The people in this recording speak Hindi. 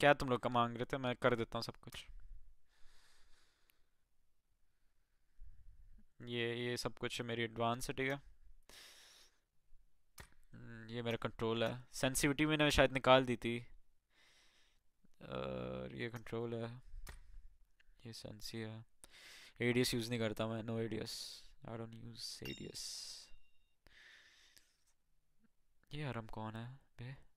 क्या तुम लोग का मांग रहे थे मैं कर देता हूँ सब कुछ ये ये सब कुछ मेरी एडवांस है ठीक है हम्म, ये मेरा कंट्रोल है सेंसिटिविटी मैंने शायद निकाल दी थी और ये कंट्रोल है ये सेंसी है एडीएस यूज़ नहीं करता मैं no ADS I don't use ADS ये आराम कौन है भाई